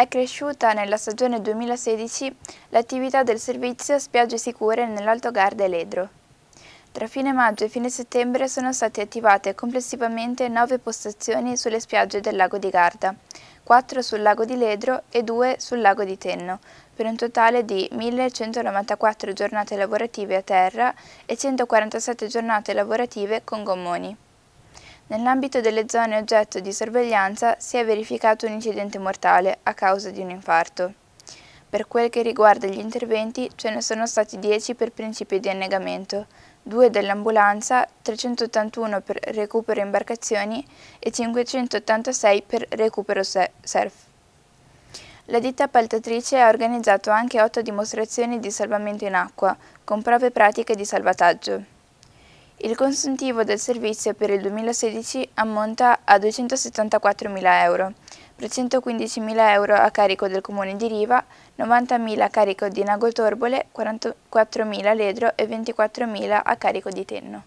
È cresciuta nella stagione 2016 l'attività del servizio Spiagge Sicure nell'Alto Garda e Ledro. Tra fine maggio e fine settembre sono state attivate complessivamente 9 postazioni sulle spiagge del lago di Garda, 4 sul lago di Ledro e 2 sul lago di Tenno, per un totale di 1194 giornate lavorative a terra e 147 giornate lavorative con gommoni. Nell'ambito delle zone oggetto di sorveglianza si è verificato un incidente mortale a causa di un infarto. Per quel che riguarda gli interventi, ce ne sono stati 10 per principio di annegamento, 2 dell'ambulanza, 381 per recupero imbarcazioni e 586 per recupero surf. La ditta appaltatrice ha organizzato anche 8 dimostrazioni di salvamento in acqua, con prove pratiche di salvataggio. Il consuntivo del servizio per il 2016 ammonta a 274.000 euro, 315.000 euro a carico del comune di Riva, 90.000 a carico di Nago Torbole, 44.000 a Ledro e 24.000 a carico di Tenno.